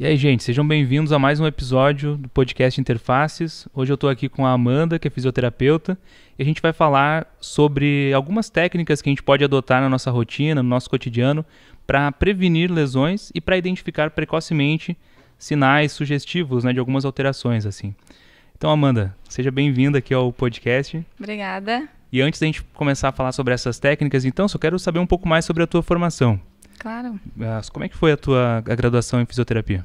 E aí, gente, sejam bem-vindos a mais um episódio do podcast Interfaces. Hoje eu estou aqui com a Amanda, que é fisioterapeuta, e a gente vai falar sobre algumas técnicas que a gente pode adotar na nossa rotina, no nosso cotidiano, para prevenir lesões e para identificar precocemente sinais sugestivos né, de algumas alterações. assim. Então, Amanda, seja bem-vinda aqui ao podcast. Obrigada. E antes da gente começar a falar sobre essas técnicas, então, só quero saber um pouco mais sobre a tua formação. Claro. Mas como é que foi a tua a graduação em fisioterapia?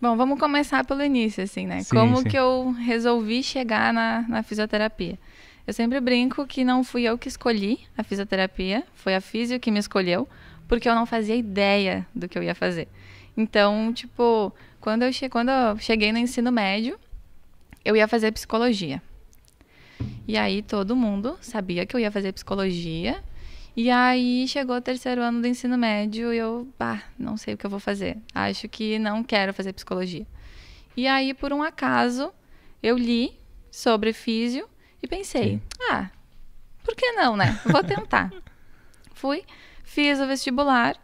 Bom, vamos começar pelo início, assim, né? Sim, como sim. que eu resolvi chegar na, na fisioterapia? Eu sempre brinco que não fui eu que escolhi a fisioterapia, foi a físio que me escolheu, porque eu não fazia ideia do que eu ia fazer. Então, tipo, quando eu, che quando eu cheguei no ensino médio, eu ia fazer psicologia. E aí todo mundo sabia que eu ia fazer psicologia e aí chegou o terceiro ano do ensino médio e eu, pá, não sei o que eu vou fazer. Acho que não quero fazer psicologia. E aí, por um acaso, eu li sobre físio e pensei, Sim. ah, por que não, né? Vou tentar. Fui, fiz o vestibular,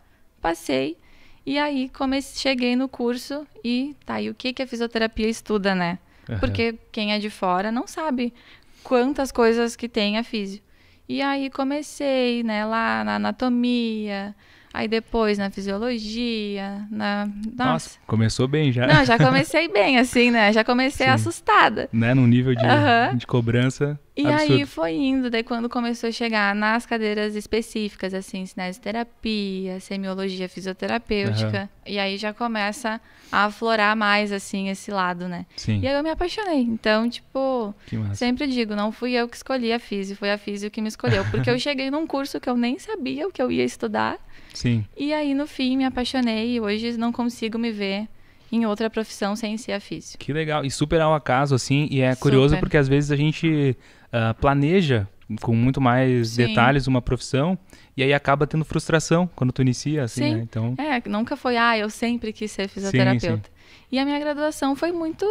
passei e aí comecei, cheguei no curso e tá, e o que que a fisioterapia estuda, né? Uhum. Porque quem é de fora não sabe quantas coisas que tem a físio. E aí comecei, né, lá na anatomia, aí depois na fisiologia, na... Nossa, Nossa começou bem já. Não, já comecei bem, assim, né, já comecei Sim. assustada. Né, num nível de, uhum. de cobrança e Absurdo. aí foi indo, daí quando começou a chegar nas cadeiras específicas, assim, cinesioterapia, semiologia fisioterapêutica, uhum. e aí já começa a aflorar mais, assim, esse lado, né? Sim. E aí eu me apaixonei. Então, tipo, sempre digo, não fui eu que escolhi a físio, foi a físio que me escolheu. Porque eu cheguei num curso que eu nem sabia o que eu ia estudar. Sim. E aí, no fim, me apaixonei e hoje não consigo me ver em outra profissão sem ser a física. Que legal. E super ao acaso, assim. E é super. curioso porque às vezes a gente ah, planeja com muito mais Sim. detalhes uma profissão e aí acaba tendo frustração quando tu inicia assim Sim. Né? então é nunca foi ah eu sempre quis ser fisioterapeuta Sim, e a minha graduação foi muito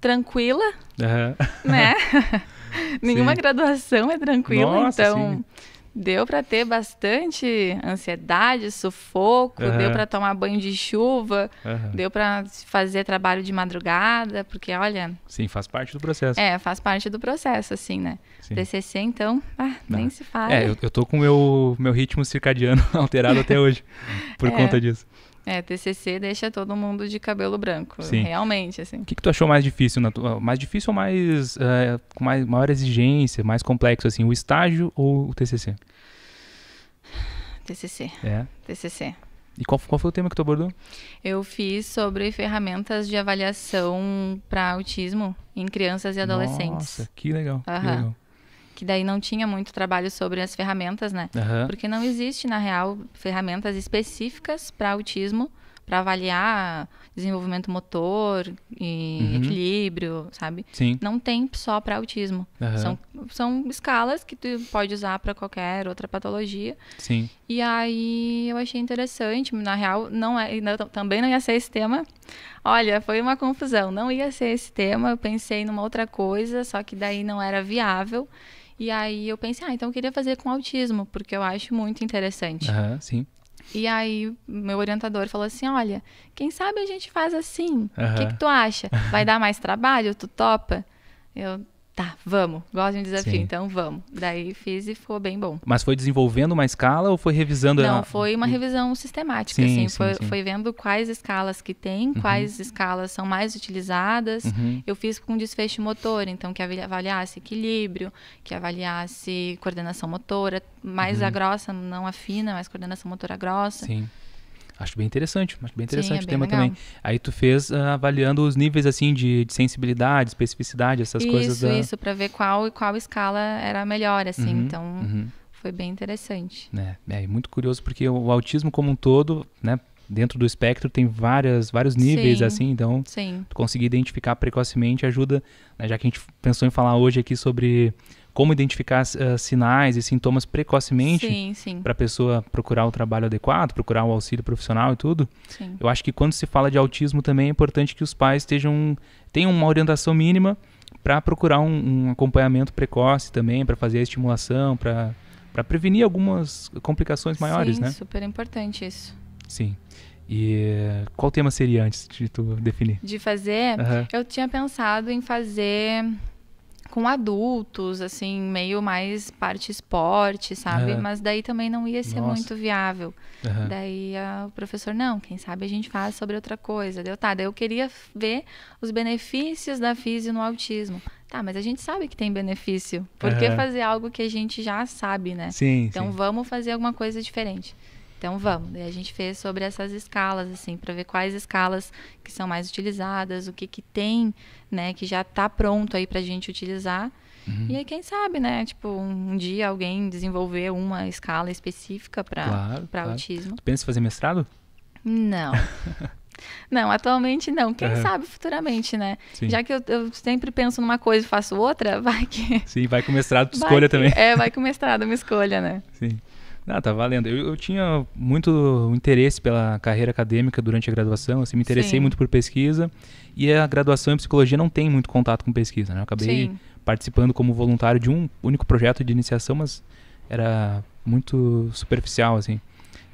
tranquila uhum. né nenhuma graduação é tranquila Nossa, então Deu para ter bastante ansiedade, sufoco, uhum. deu para tomar banho de chuva, uhum. deu para fazer trabalho de madrugada, porque olha. Sim, faz parte do processo. É, faz parte do processo, assim, né? Sim. TCC, então, ah, nem se fala. É, eu, eu tô com o meu, meu ritmo circadiano alterado até hoje, por é. conta disso. É, TCC deixa todo mundo de cabelo branco, Sim. realmente, assim. O que, que tu achou mais difícil, na tua, mais difícil ou mais, é, com mais, maior exigência, mais complexo, assim, o estágio ou o TCC? TCC. É? TCC. E qual, qual foi o tema que tu abordou? Eu fiz sobre ferramentas de avaliação para autismo em crianças e adolescentes. Nossa, que legal, uhum. que legal que daí não tinha muito trabalho sobre as ferramentas, né? Uhum. Porque não existe, na real, ferramentas específicas para autismo para avaliar desenvolvimento motor e uhum. equilíbrio, sabe? Sim. Não tem só para autismo. Uhum. São, são escalas que tu pode usar para qualquer outra patologia. Sim. E aí eu achei interessante, na real, não é, não, também não ia ser esse tema. Olha, foi uma confusão, não ia ser esse tema, eu pensei numa outra coisa, só que daí não era viável. E aí eu pensei, ah, então eu queria fazer com autismo, porque eu acho muito interessante. Uhum, sim. E aí, meu orientador falou assim: olha, quem sabe a gente faz assim? O uhum. que, que tu acha? Vai dar mais trabalho? Tu topa? Eu, tá, vamos, gosto de um desafio, Sim. então vamos. Daí fiz e ficou bem bom. Mas foi desenvolvendo uma escala ou foi revisando? Não, a... foi uma hum. revisão sistemática, sim, assim, sim, foi, sim. foi, vendo quais escalas que tem, uhum. quais escalas são mais utilizadas. Uhum. Eu fiz com desfecho motor, então que avaliasse equilíbrio, que avaliasse coordenação motora, mais uhum. a grossa, não a fina, mas coordenação motora grossa. Sim. Acho bem interessante, acho bem interessante Sim, é o bem tema legal. também. Aí tu fez uh, avaliando os níveis assim de, de sensibilidade, especificidade, essas isso, coisas. Isso, da... isso, para ver qual e qual escala era melhor, assim. Uhum, então, uhum. foi bem interessante. É, é, muito curioso porque o, o autismo como um todo, né, dentro do espectro tem várias, vários níveis, sim, assim, então sim. conseguir identificar precocemente ajuda, né, já que a gente pensou em falar hoje aqui sobre como identificar uh, sinais e sintomas precocemente para a pessoa procurar o trabalho adequado, procurar o auxílio profissional e tudo. Sim. Eu acho que quando se fala de autismo também é importante que os pais estejam tenham uma orientação mínima para procurar um, um, acompanhamento precoce também, para fazer a estimulação, para para prevenir algumas complicações maiores, Sim, né? super importante isso. Sim. E eh, qual tema seria antes de tu definir? De fazer? Uhum. Eu tinha pensado em fazer com adultos, assim, meio mais parte esporte, sabe? Uhum. Mas daí também não ia ser Nossa. muito viável. Uhum. Daí a, o professor, não, quem sabe a gente faz sobre outra coisa. Deu, tá, daí eu queria ver os benefícios da física no autismo. Tá, mas a gente sabe que tem benefício. Por que fazer algo que a gente já sabe, né? Sim. Então sim. vamos fazer alguma coisa diferente. Então vamos. E a gente fez sobre essas escalas, assim, para ver quais escalas que são mais utilizadas, o que, que tem, né, que já está pronto aí para a gente utilizar. Uhum. E aí, quem sabe, né? Tipo, um dia alguém desenvolver uma escala específica para claro, claro. autismo. Tu pensa em fazer mestrado? Não. Não, atualmente não. Quem uhum. sabe futuramente, né? Sim. Já que eu, eu, sempre penso numa coisa e faço outra, vai que. Sim, vai com o mestrado, tu escolha que... também. É, vai com o mestrado, uma escolha, né? Sim. Ah, tá valendo. Eu, eu, tinha muito interesse pela carreira acadêmica durante a graduação, assim, me interessei Sim. muito por pesquisa. E a graduação em psicologia não tem muito contato com pesquisa, né? Eu acabei Sim. participando como voluntário de um único projeto de iniciação, mas era muito superficial, assim.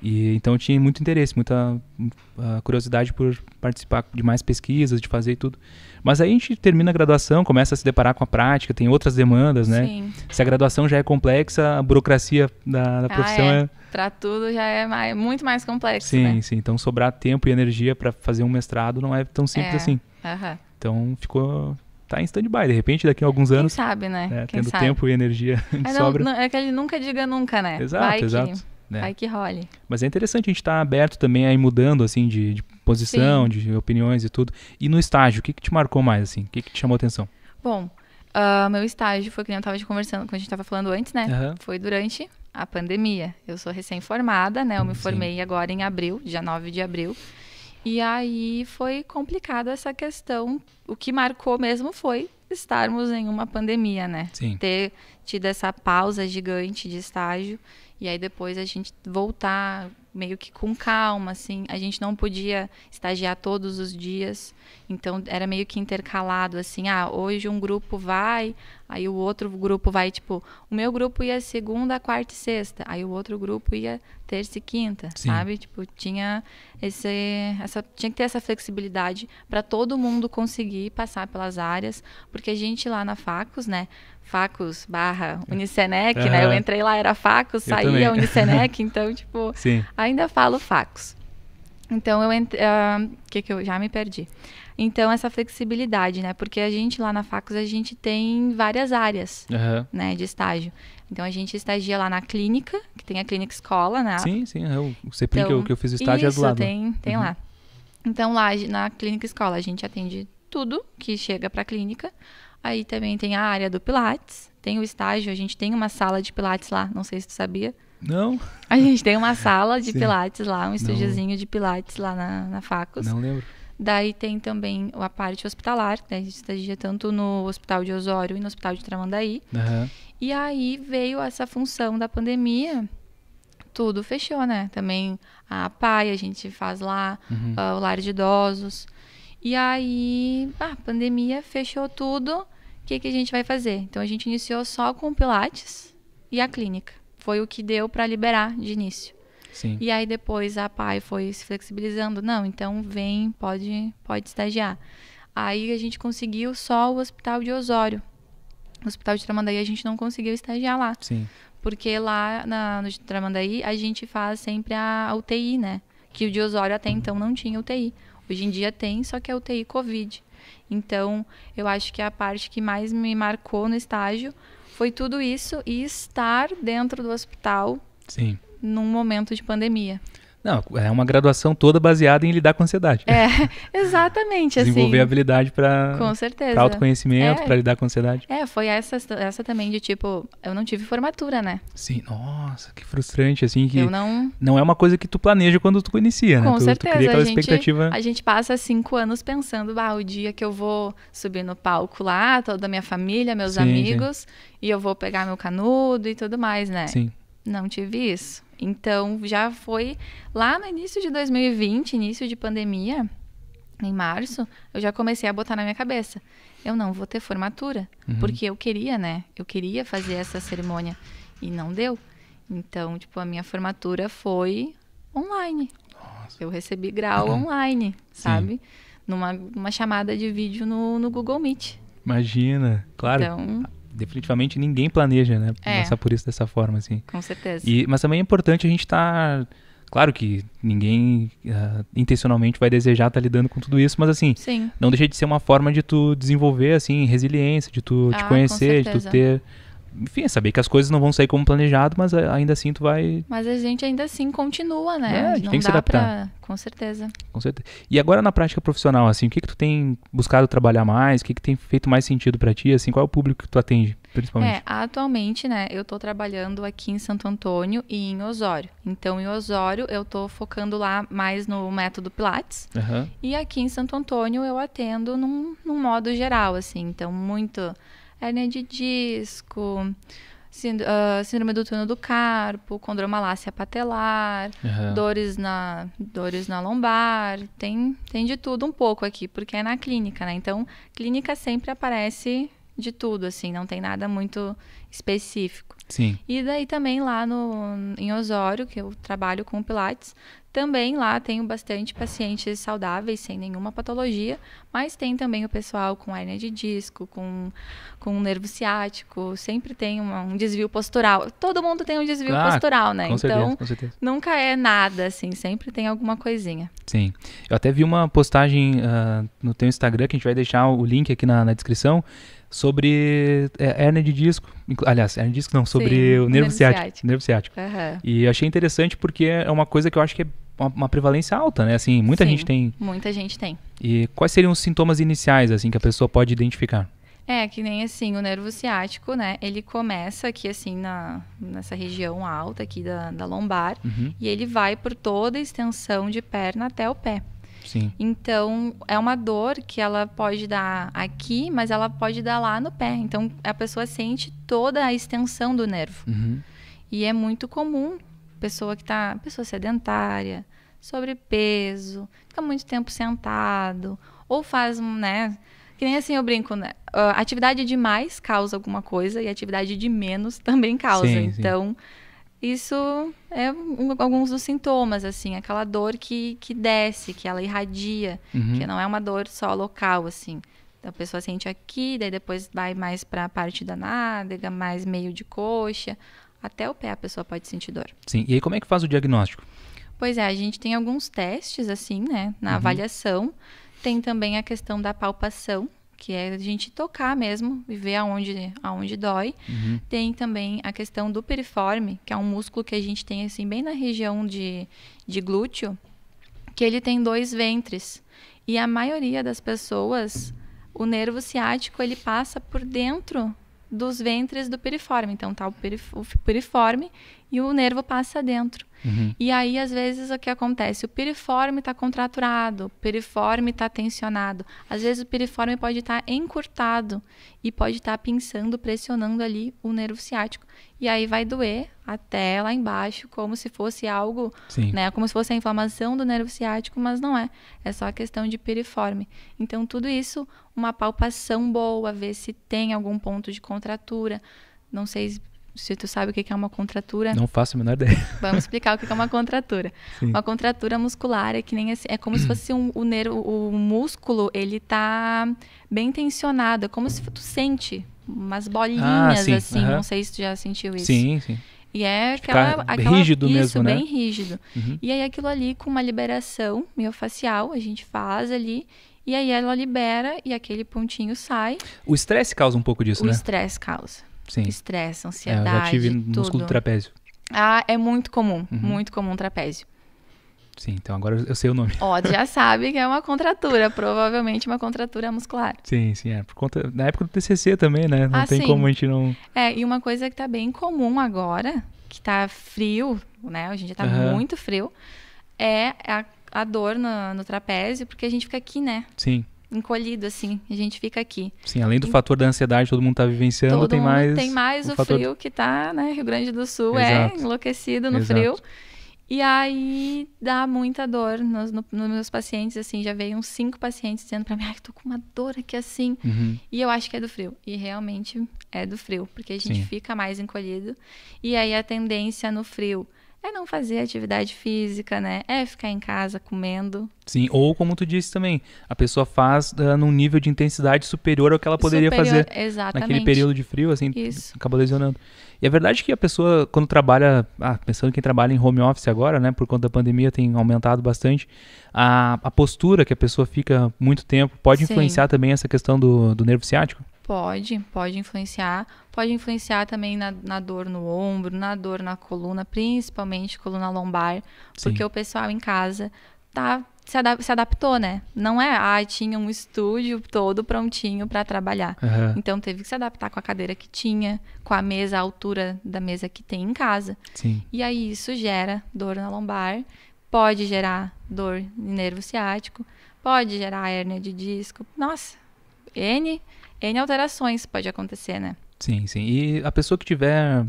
E então eu tinha muito interesse, muita uh, curiosidade por participar de mais pesquisas, de fazer e tudo. Mas aí a gente termina a graduação, começa a se deparar com a prática, tem outras demandas, né? Sim. Se a graduação já é complexa, a burocracia da, da ah, profissão ah, é. é... Para tudo já é mais, é muito mais complexo. Sim, né? sim. Então sobrar tempo e energia para fazer um mestrado não é tão simples é. assim. Uhum. Então ficou tá em stand-by. De repente, daqui a alguns anos. Quem sabe, né? É, Quem tendo sabe? tempo e energia de é, sobra. Não, é que ele nunca diga nunca, né? Exato, vai exato. Que, né? Vai é. que role. Mas é interessante a gente estar tá aberto também a ir mudando, assim, de, de exposição, Sim. de opiniões e tudo. E no estágio, o que, que te marcou mais, assim? O que, que te chamou atenção? Bom, uh, meu estágio foi que eu estava conversando, quando a gente estava falando antes, né? Uhum. Foi durante a pandemia. Eu sou recém-formada, né? Eu me Sim. formei agora em abril, dia 9 de abril. E aí foi complicado essa questão. O que marcou mesmo foi estarmos em uma pandemia, né? Sim. Ter tido essa pausa gigante de estágio e aí depois a gente voltar meio que com calma, assim. A gente não podia estagiar todos os dias, então era meio que intercalado, assim. Ah, hoje um grupo vai, aí o outro grupo vai, tipo, o meu grupo ia segunda, quarta e sexta, aí o outro grupo ia terça e quinta, Sim. sabe? Tipo, tinha esse, essa, tinha que ter essa flexibilidade para todo mundo conseguir passar pelas áreas, porque a gente lá na Facos, né? Facus barra é. Unicenec, uhum. né? Eu entrei lá, era Facus, eu saía Unicenec, então, tipo, Sim. ainda falo Facus. Então, eu entrei... Uh, ah, que que eu já me perdi? Então, essa flexibilidade, né? Porque a gente lá na Facus, a gente tem várias áreas, uhum. né? De estágio. Então, a gente estagia lá na clínica, que tem a clínica escola, né? Sim, sim. É o sempre então, que, eu, que eu fiz o estágio isso, é do lado. tem, tem uhum. lá. Então, lá na clínica escola, a gente atende tudo que chega para a clínica. Aí também tem a área do Pilates, tem o estágio, a gente tem uma sala de Pilates lá, não sei se tu sabia. Não? A gente tem uma sala de Sim. Pilates lá, um estúdiozinho de Pilates lá na, na Facos. Não lembro. Daí tem também a parte hospitalar, né? a gente estagia tá tanto no Hospital de Osório e no Hospital de Tramandaí. Uhum. E aí veio essa função da pandemia, tudo fechou, né? Também a PAI a gente faz lá, uhum. uh, o lar de idosos. E aí, a ah, pandemia fechou tudo. O que, que a gente vai fazer? Então a gente iniciou só com o Pilates e a clínica. Foi o que deu para liberar de início. Sim. E aí depois a PAI foi se flexibilizando. Não, então vem, pode, pode estagiar. Aí a gente conseguiu só o hospital de Osório. O hospital de Tramandaí a gente não conseguiu estagiar lá. Sim. Porque lá na, no Tramandaí a gente faz sempre a, a UTI, né? Que o de Osório até então não tinha UTI. Hoje em dia tem, só que é UTI Covid. Então, eu acho que a parte que mais me marcou no estágio foi tudo isso e estar dentro do hospital Sim. num momento de pandemia. Não, é uma graduação toda baseada em lidar com ansiedade. É, exatamente. Assim. Desenvolver assim, habilidade para autoconhecimento, é. para lidar com ansiedade. É, foi essa, essa também de tipo, eu não tive formatura, né? Sim, nossa, que frustrante, assim, que eu não... não é uma coisa que tu planeja quando tu inicia, né? Com certeza. Tu cria aquela a gente, expectativa... a gente passa cinco anos pensando, ah, o dia que eu vou subir no palco lá, toda a minha família, meus sim, amigos, sim. e eu vou pegar meu canudo e tudo mais, né? Sim. Não tive isso. Então, já foi lá no início de 2020, início de pandemia, em março, eu já comecei a botar na minha cabeça. Eu não vou ter formatura, uhum. porque eu queria, né? Eu queria fazer essa cerimônia e não deu. Então, tipo, a minha formatura foi online. Nossa. Eu recebi grau uhum. online, sabe? Sim. Numa uma chamada de vídeo no, no Google Meet. Imagina, claro. Então, definitivamente ninguém planeja, né? É. Passar por isso dessa forma, assim. Com certeza. E, mas também é importante a gente estar. Tá, claro que ninguém uh, intencionalmente vai desejar estar tá lidando com tudo isso, mas assim, Sim. não deixa de ser uma forma de tu desenvolver, assim, resiliência, de tu ah, te conhecer, de tu ter enfim, é saber que as coisas não vão sair como planejado, mas eh, ainda assim tu vai. Mas a gente ainda assim continua, né? É, a gente não tem que se adaptar. Pra... Com certeza. Com certeza. E agora na prática profissional, assim, o que que tu tem buscado trabalhar mais? O que que tem feito mais sentido para ti? Assim, qual é o público que tu atende, principalmente? É, atualmente, né, eu tô trabalhando aqui em Santo Antônio e em Osório. Então, em Osório, eu tô focando lá mais no método Pilates. Uhum. E aqui em Santo Antônio, eu atendo num, num modo geral, assim. Então, muito hérnia de disco, sínd uh, síndrome do túnel do carpo, condromalácia patelar, uhum. dores, na, dores na lombar, tem, tem de tudo um pouco aqui, porque é na clínica, né? Então, clínica sempre aparece de tudo, assim, não tem nada muito específico. Sim. E daí também lá no, em Osório, que eu trabalho com Pilates, também lá tenho bastante pacientes saudáveis, sem nenhuma patologia, mas tem também o pessoal com hérnia de disco, com, com um nervo ciático, sempre tem uma, um desvio postural. Todo mundo tem um desvio ah, postural, né? Com certeza, então, com certeza. nunca é nada, assim, sempre tem alguma coisinha. Sim. Eu até vi uma postagem uh, no teu Instagram, que a gente vai deixar o link aqui na, na descrição, sobre é, hernia de disco, aliás, hernia de disco não, sobre Sim, o nervo, nervo ciático. ciático. Nervo ciático. Uhum. E achei interessante porque é uma coisa que eu acho que é uma, uma prevalência alta, né? Assim, muita Sim, gente tem. Muita gente tem. E quais seriam os sintomas iniciais, assim, que a pessoa pode identificar? É, que nem assim, o nervo ciático, né? Ele começa aqui, assim, na, nessa região alta aqui da, da lombar. Uhum. E ele vai por toda a extensão de perna até o pé. Sim. Então, é uma dor que ela pode dar aqui, mas ela pode dar lá no pé. Então, a pessoa sente toda a extensão do nervo. Uhum. E é muito comum pessoa que está, pessoa sedentária, sobrepeso, fica muito tempo sentado, ou faz, né? Que nem assim eu brinco, né? Uh, atividade demais causa alguma coisa e atividade de menos também causa. Sim, então, sim. isso é um, alguns dos sintomas, assim, aquela dor que, que desce, que ela irradia, uhum. que não é uma dor só local, assim. Então, a pessoa sente aqui, daí depois vai mais para a parte da nádega, mais meio de coxa, até o pé a pessoa pode sentir dor. Sim. E aí como é que faz o diagnóstico? Pois é, a gente tem alguns testes assim, né, na uhum. avaliação. Tem também a questão da palpação, que é a gente tocar mesmo e ver aonde, aonde dói. Uhum. Tem também a questão do piriforme, que é um músculo que a gente tem assim bem na região de, de glúteo, que ele tem dois ventres. E a maioria das pessoas, o nervo ciático, ele passa por dentro dos ventres do piriforme. Então tá o, perif o piriforme e o nervo passa dentro. Uhum. E aí, às vezes, o que acontece? O piriforme está contraturado, o piriforme está tensionado. Às vezes, o piriforme pode estar tá encurtado e pode estar tá pinçando, pressionando ali o nervo ciático. E aí vai doer até lá embaixo, como se fosse algo, Sim. né? Como se fosse a inflamação do nervo ciático, mas não é. É só a questão de piriforme. Então, tudo isso, uma palpação boa, ver se tem algum ponto de contratura. Não sei se tu sabe o que é uma contratura. Não faço a menor ideia. Vamos explicar o que é uma contratura. Sim. Uma contratura muscular é que nem assim, é como se fosse um, o, nervo, o músculo, ele tá bem tensionado, é como se tu sente umas bolinhas ah, assim, uhum. não sei se tu já sentiu isso. Sim, sim. E é aquela, aquela rígido isso, mesmo, né? bem rígido. Uhum. E aí aquilo ali com uma liberação miofacial, a gente faz ali e aí ela libera e aquele pontinho sai. O estresse causa um pouco disso, o né? O estresse causa. Sim. Estresse, ansiedade. É, eu já tive tudo. músculo do trapézio. Ah, é muito comum, uhum. muito comum trapézio. Sim, então agora eu sei o nome. Ó, já sabe que é uma contratura, provavelmente uma contratura muscular. Sim, sim, é. Por conta, na época do TCC também, né? Não ah, tem sim. como a gente não. É, e uma coisa que tá bem comum agora, que tá frio, né? Hoje em dia tá uhum. muito frio, é a, a dor no, no trapézio, porque a gente fica aqui, né? Sim encolhido, assim. A gente fica aqui. Sim, além do e... fator da ansiedade, todo mundo está vivenciando, todo tem mais. Tem mais o, o fator... frio que tá, né? Rio Grande do Sul é Exato. é enlouquecido no Exato. frio. E aí dá muita dor nos, no, nos, meus pacientes, assim, já veio uns cinco pacientes dizendo para mim, ai, tô com uma dor aqui assim. Uhum. E eu acho que é do frio. E realmente é do frio, porque a gente Sim. fica mais encolhido. E aí a tendência no frio é não fazer atividade física, né? É ficar em casa comendo. Sim, ou como tu disse também, a pessoa faz uh, num nível de intensidade superior ao que ela poderia superior, fazer exatamente. naquele período de frio, assim, Isso. acaba lesionando. E é verdade que a pessoa, quando trabalha, ah, pensando quem trabalha em home office agora, né, por conta da pandemia tem aumentado bastante, a, a postura que a pessoa fica muito tempo pode Sim. influenciar também essa questão do, do nervo ciático? Pode, pode influenciar. Pode influenciar também na, na, dor no ombro, na dor na coluna, principalmente coluna lombar, Sim. porque o pessoal em casa tá se, adap se, adaptou, né? Não é, ah, tinha um estúdio todo prontinho para trabalhar. Uhum. Então teve que se adaptar com a cadeira que tinha, com a mesa, a altura da mesa que tem em casa. Sim. E aí isso gera dor na lombar, pode gerar dor em nervo ciático, pode gerar hérnia de disco. Nossa, N N alterações pode acontecer, né? Sim, sim. E a pessoa que tiver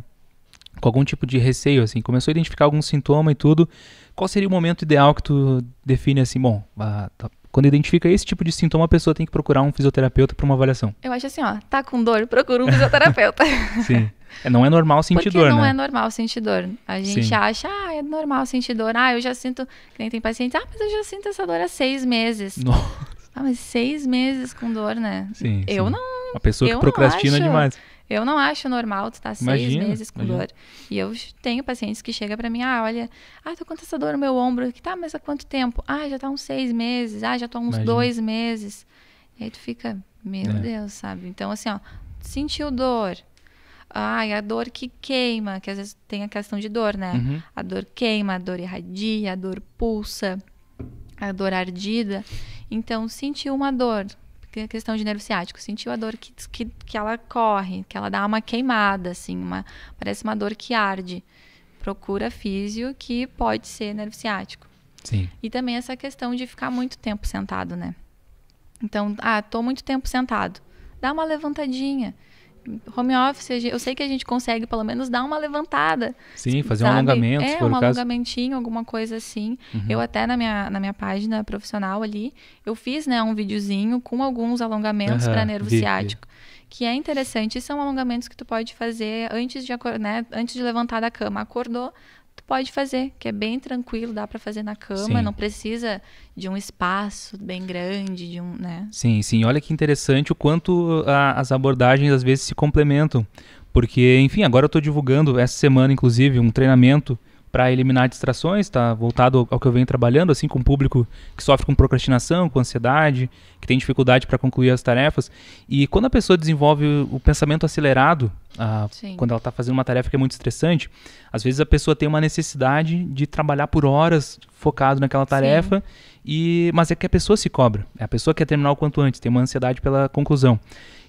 com algum tipo de receio, assim, começou a identificar algum sintoma e tudo, qual seria o momento ideal que tu define assim, bom, a, tá, quando identifica esse tipo de sintoma, a pessoa tem que procurar um fisioterapeuta para uma avaliação. Eu acho assim, ó, tá com dor, procura um fisioterapeuta. Sim. É, não é normal sentir Porque dor, não né? não é normal sentir dor. A gente Sim. acha, ah, é normal sentir dor. Ah, eu já sinto... Que nem tem paciente, ah, mas eu já sinto essa dor há seis meses. Nossa. Ah, mas seis meses com dor, né? Sim. Eu não. Uma pessoa que procrastina acho, demais. Eu não acho normal tu estar tá seis meses com imagina. dor. E eu tenho pacientes que chegam para mim, ah, olha, ah, tô tá com essa dor no meu ombro. Que tá, mas há quanto tempo? Ah, já tá uns seis meses. Ah, já tô há uns imagina. dois meses. E aí tu fica, meu é. Deus, sabe? Então, assim, ó, sentiu dor. Ah, e a dor que queima, que às vezes tem a questão de dor, né? Uhum. A dor queima, a dor irradia, a dor pulsa, a dor ardida. Então, sentiu uma dor, é questão de nervo ciático, sentiu a dor que, que, que ela corre, que ela dá uma queimada, assim, uma, parece uma dor que arde. Procura físio que pode ser nervo ciático. Sim. E também essa questão de ficar muito tempo sentado, né? Então, ah, tô muito tempo sentado. Dá uma levantadinha home office, eu sei que a gente consegue pelo menos dar uma levantada. Sim, fazer sabe? um alongamento. É, um alongamentinho, alguma coisa assim. Uhum. Eu até na minha, na minha página profissional ali, eu fiz né, um videozinho com alguns alongamentos uhum. para nervo ciático. Que é interessante, e são alongamentos que tu pode fazer antes de, né, antes de levantar da cama. Acordou, tu pode fazer, que é bem tranquilo, dá para fazer na cama, sim. não precisa de um espaço bem grande, de um, né? Sim, sim. Olha que interessante o quanto a, ah, as abordagens às vezes se complementam, porque, enfim, agora eu estou divulgando essa semana, inclusive, um treinamento para eliminar distrações, está voltado ao que eu venho trabalhando, assim, com o público que sofre com procrastinação, com ansiedade, que tem dificuldade para concluir as tarefas. E quando a pessoa desenvolve o pensamento acelerado, quando ela está fazendo uma tarefa que é muito estressante, às vezes a pessoa tem uma necessidade de trabalhar por horas focado naquela tarefa, Sim. e mas é que a pessoa se cobra, é a pessoa quer terminar o quanto antes, tem uma ansiedade pela conclusão.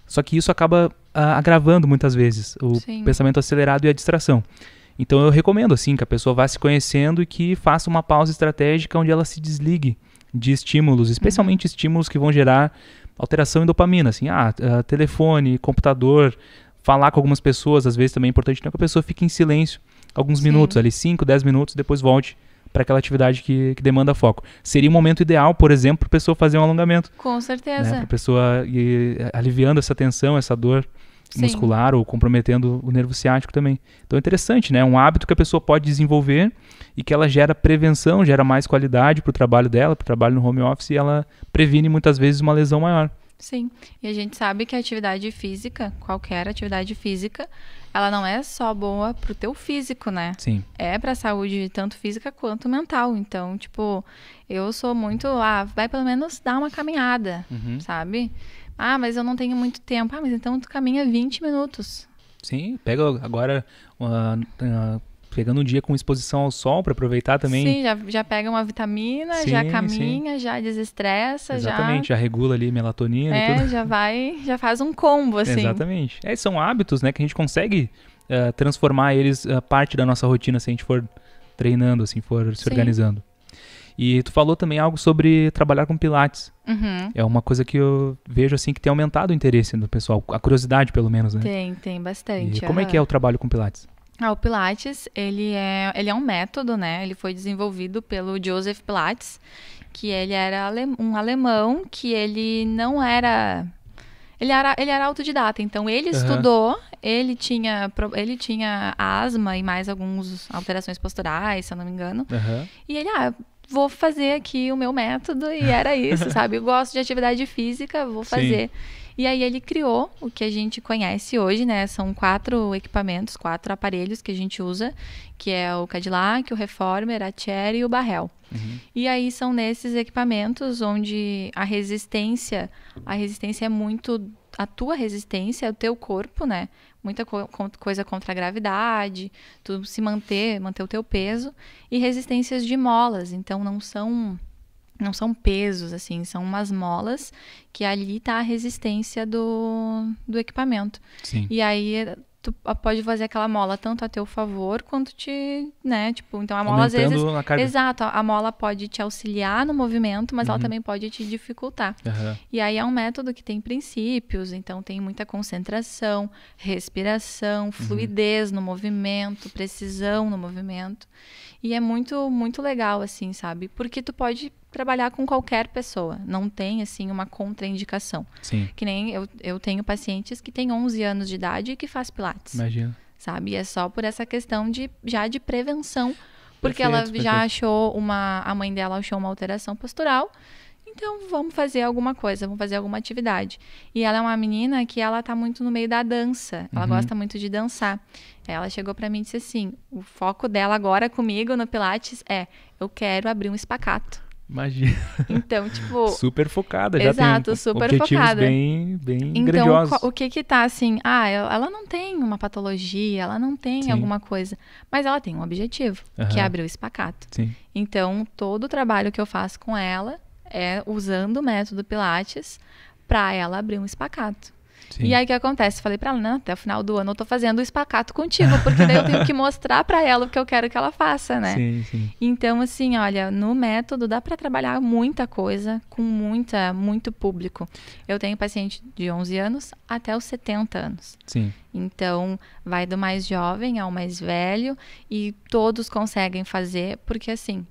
Só que isso acaba ah, agravando muitas vezes o Sim. pensamento acelerado e a distração. Então eu recomendo assim que a pessoa vá se conhecendo e que faça uma pausa estratégica onde ela se desligue de estímulos, uhum. especialmente estímulos que vão gerar alteração em dopamina, assim, ah, ah, telefone, computador, falar com algumas pessoas, às vezes também é importante né, que a pessoa fique em silêncio alguns Sim. minutos, ali 5, 10 minutos, depois volte para aquela atividade que, que, demanda foco. Seria um momento ideal, por exemplo, para a pessoa fazer um alongamento. Com né, certeza. Né? Para a pessoa ir eh, aliviando essa tensão, essa dor. Sim. muscular ou comprometendo o nervo ciático também. Então é interessante, né? É um hábito que a pessoa pode desenvolver e que ela gera prevenção, gera mais qualidade para o trabalho dela, para o trabalho no home office e ela previne muitas vezes uma lesão maior. Sim, e a gente sabe que a atividade física, qualquer atividade física, ela não é só boa pro teu físico, né? Sim. É para a saúde tanto física quanto mental. Então, tipo, eu sou muito, ah, vai pelo menos dar uma caminhada, uhum. sabe? Ah, mas eu não tenho muito tempo. Ah, mas então tu caminha 20 minutos. Sim, pega agora ah, ah, pegando um dia com exposição ao sol para aproveitar também. Sim, já, já pega uma vitamina, sim, já caminha, sim. já desestressa, Exatamente, já... já regula ali melatonina é, e tudo. já vai, já faz um combo assim. Exatamente. É, são hábitos, né, que a gente consegue uh, transformar eles parte da nossa rotina se a gente for treinando, assim, for se sim. organizando. E tu falou também algo sobre trabalhar com pilates. Uhum. É uma coisa que eu vejo assim que tem aumentado o interesse do pessoal, a curiosidade pelo menos, né? Tem, tem bastante. E como uhum. é que é o trabalho com pilates? Ah, o Pilates, ele é, ele é um método, né? Ele foi desenvolvido pelo Joseph Pilates, que ele era ale, um alemão que ele não era ele era, ele era autodidata, então ele uhum. estudou, ele tinha, ele tinha asma e mais algumas alterações posturais, se eu não me engano. Uhum. E ele, ah, vou fazer aqui o meu método e era isso, sabe? Eu gosto de atividade física, vou fazer. Sim. E aí ele criou o que a gente conhece hoje, né? São quatro equipamentos, quatro aparelhos que a gente usa, que é o Cadillac, o Reformer, a Cherry e o Barrel. Uhum. E aí são nesses equipamentos onde a resistência, a resistência é muito a tua resistência, é o teu corpo, né? muita co coisa contra a gravidade, tudo se manter, manter o teu peso e resistências de molas, então não são não são pesos assim, são umas molas que ali está a resistência do, do equipamento. Sim. E aí tu pode fazer aquela mola tanto a teu favor quanto te, né, tipo, então a mola às vezes, a carga. exato, a mola pode te auxiliar no movimento, mas uhum. ela também pode te dificultar. Uhum. E aí é um método que tem princípios, então tem muita concentração, respiração, uhum. fluidez uhum. no movimento, precisão no movimento. E é muito, muito legal, assim, sabe? Porque tu pode trabalhar com qualquer pessoa. Não tem, assim, uma contraindicação. Sim. Que nem eu, eu tenho pacientes que têm 11 anos de idade e que faz pilates. Imagina. Sabe? E é só por essa questão de, já de prevenção. Porque perfeito, ela já perfeito. achou uma... A mãe dela achou uma alteração postural então vamos fazer alguma coisa, vamos fazer alguma atividade. E ela é uma menina que ela tá muito no meio da dança. Ela uhum. gosta muito de dançar. Ela chegou para mim e disse assim: "O foco dela agora comigo no pilates é eu quero abrir um espacato". Imagina. Então, tipo. Super focada, já Exato, super objetivos focada. bem, bem então, grandiosos. Então, o que que tá assim? Ah, ela não tem uma patologia, ela não tem Sim. alguma coisa, mas ela tem um objetivo, uhum. que é abrir o espacato. Sim. Então, todo o trabalho que eu faço com ela é usando o método Pilates para ela abrir um espacato. Sim. E aí o que acontece? Falei para ela, não, até o final do ano eu tô fazendo o espacato contigo, porque daí eu tenho que mostrar para ela o que eu quero que ela faça, né? Sim, sim. Então assim, olha, no método dá para trabalhar muita coisa com muita muito público. Eu tenho paciente de 11 anos até os 70 anos. Sim. Então, vai do mais jovem ao mais velho e todos conseguem fazer, porque assim,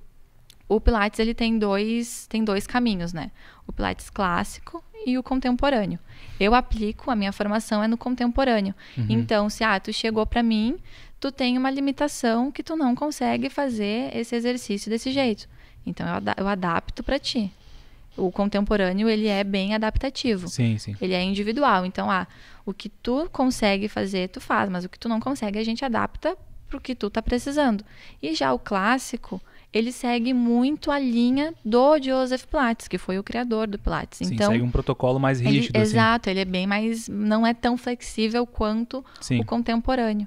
o Pilates ele tem dois, tem dois caminhos, né? O Pilates clássico e o contemporâneo. Eu aplico, a minha formação é no contemporâneo. Uhum. Então, se ah, tu chegou para mim, tu tem uma limitação que tu não consegue fazer esse exercício desse jeito. Então, eu, ad eu adapto para ti. O contemporâneo, ele é bem adaptativo. Sim, sim. Ele é individual. Então, ah, o que tu consegue fazer, tu faz. Mas o que tu não consegue, a gente adapta pro que tu tá precisando. E já o clássico, ele segue muito a linha do Joseph Pilates, que foi o criador do Pilates. Sim, então, segue um protocolo mais rígido. Ele, assim. Exato, ele é bem mais. não é tão flexível quanto Sim. o contemporâneo.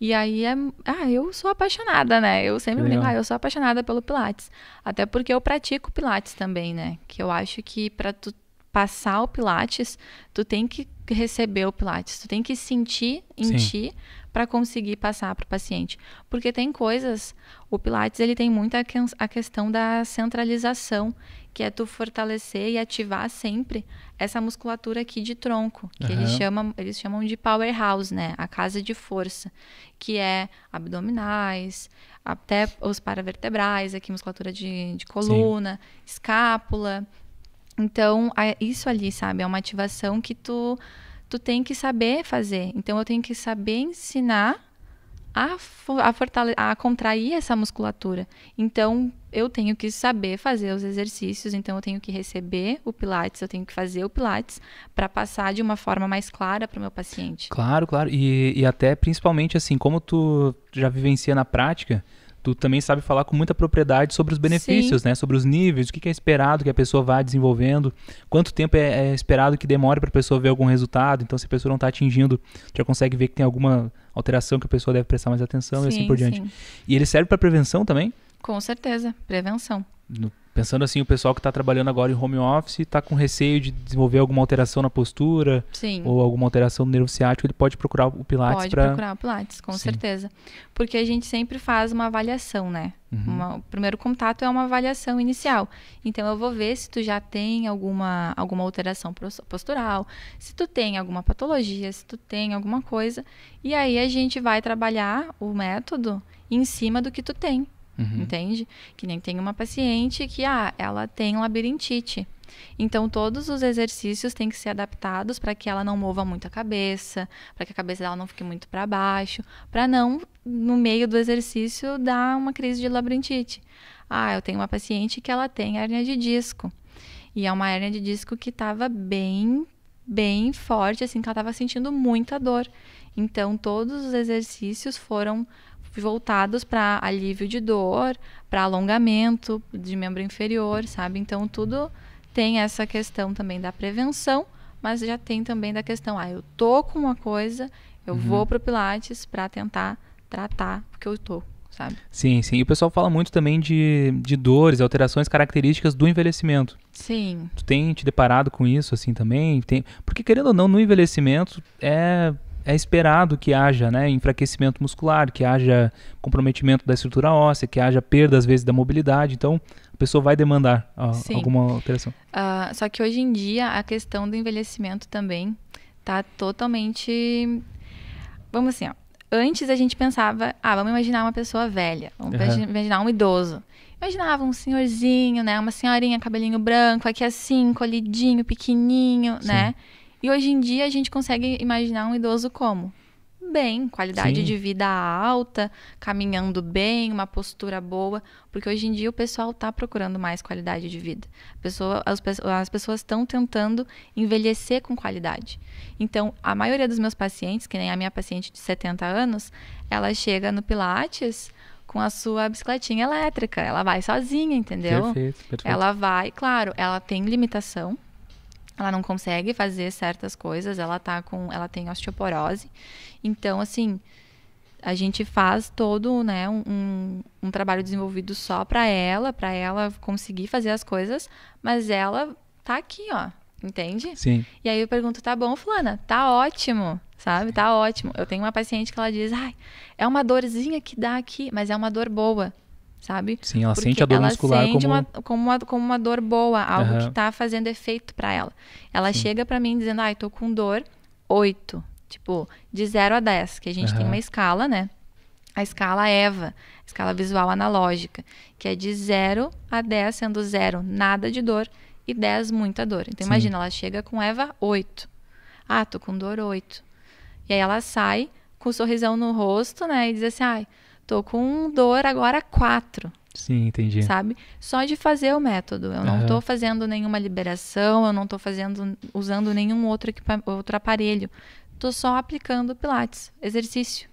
E aí é. Ah, eu sou apaixonada, né? Eu sempre Legal. brinco, ah, eu sou apaixonada pelo Pilates. Até porque eu pratico Pilates também, né? Que eu acho que para tu passar o Pilates, tu tem que receber o Pilates, tu tem que sentir em Sim. ti para conseguir passar para o paciente. Porque tem coisas, o Pilates ele tem muito a, questão da centralização, que é tu fortalecer e ativar sempre essa musculatura aqui de tronco, que uhum. eles, chamam, eles chamam de powerhouse, né? A casa de força, que é abdominais, até os paravertebrais, aqui musculatura de, de coluna, Sim. escápula. Então, isso ali, sabe, é uma ativação que tu tu tem que saber fazer. Então eu tenho que saber ensinar a, a, fortale a contrair essa musculatura. Então eu tenho que saber fazer os exercícios, então eu tenho que receber o pilates, eu tenho que fazer o pilates para passar de uma forma mais clara para o meu paciente. Claro, claro. E, e até principalmente assim, como tu já vivencia na prática, tu também sabe falar com muita propriedade sobre os benefícios, Sim. né? Sobre os níveis, o que é esperado que a pessoa vá desenvolvendo, quanto tempo é, é esperado que demore para a pessoa ver algum resultado. Então, se a pessoa não está atingindo, já consegue ver que tem alguma alteração que a pessoa deve prestar mais atenção sim, e assim por diante. Sim. E ele serve para prevenção também? Com certeza, prevenção. No, Pensando assim, o pessoal que está trabalhando agora em home office está com receio de desenvolver alguma alteração na postura Sim. ou alguma alteração no nervo ciático, ele pode procurar o Pilates Pode pra... procurar o Pilates, com Sim. certeza. Porque a gente sempre faz uma avaliação, né? Uhum. Uma, o primeiro contato é uma avaliação inicial. Então eu vou ver se tu já tem alguma, alguma alteração postural, se tu tem alguma patologia, se tu tem alguma coisa. E aí a gente vai trabalhar o método em cima do que tu tem uhum. entende? Que nem tem uma paciente que ah, ela tem labirintite. Então, todos os exercícios têm que ser adaptados para que ela não mova muito a cabeça, para que a cabeça dela não fique muito para baixo, para não, no meio do exercício, dar uma crise de labirintite. Ah, eu tenho uma paciente que ela tem hérnia de disco. E é uma hérnia de disco que estava bem, bem forte, assim, que ela estava sentindo muita dor. Então, todos os exercícios foram voltados para alívio de dor, para alongamento de membro inferior, sabe? Então tudo tem essa questão também da prevenção, mas já tem também da questão, ah, eu tô com uma coisa, eu uhum. vou pro pilates para tentar tratar o que eu tô. Sabe? Sim, sim. E o pessoal fala muito também de, de dores, alterações características do envelhecimento. Sim. Tu tem te deparado com isso assim também? Tem... Porque querendo ou não, no envelhecimento é é esperado que haja né, enfraquecimento muscular, que haja comprometimento da estrutura óssea, que haja perda às vezes da mobilidade. Então, a pessoa vai demandar alguma alteração. Uh, só que hoje em dia a questão do envelhecimento também está totalmente. Vamos assim, ó. Antes a gente pensava, ah, vamos imaginar uma pessoa velha, vamos uhum. imaginar um idoso. Imaginava um senhorzinho, né? Uma senhorinha, cabelinho branco, aqui assim, colidinho, pequenininho, Sim. né? E hoje em dia a gente consegue imaginar um idoso como? Bem, qualidade Sim. de vida alta, caminhando bem, uma postura boa, porque hoje em dia o pessoal está procurando mais qualidade de vida. Pessoa, as, as pessoas estão tentando envelhecer com qualidade. Então, a maioria dos meus pacientes, que nem a minha paciente de 70 anos, ela chega no Pilates com a sua bicicletinha elétrica. Ela vai sozinha, entendeu? Perfeito, perfeito. Ela vai, claro, ela tem limitação, ela não consegue fazer certas coisas, ela tá com, ela tem osteoporose. Então, assim, a gente faz todo, né, um, um trabalho desenvolvido só para ela, para ela conseguir fazer as coisas, mas ela tá aqui, ó, entende? Sim. E aí eu pergunto, tá bom, fulana, tá ótimo, sabe? Sim. Tá ótimo. Eu tenho uma paciente que ela diz, ai, é uma dorzinha que dá aqui, mas é uma dor boa sabe? Sim, ela Porque sente a dor muscular como... Uma, como, uma, como uma dor boa, algo uhum. que está fazendo efeito para ela. Ela Sim. chega para mim dizendo, ai, ah, tô com dor 8, tipo, de 0 a 10, que a gente uhum. tem uma escala, né? A escala EVA, escala visual analógica, que é de 0 a 10, sendo 0 nada de dor e 10 muita dor. Então Sim. imagina, ela chega com EVA 8. Ah, tô com dor 8. E aí ela sai com um sorrisão no rosto, né, e diz assim, ai... Ah, Tô com dor agora quatro Sim, entendi. Sabe? Só de fazer o método. Eu não estou fazendo nenhuma liberação, eu não estou fazendo, usando nenhum outro, outro aparelho. Estou só aplicando pilates, exercício,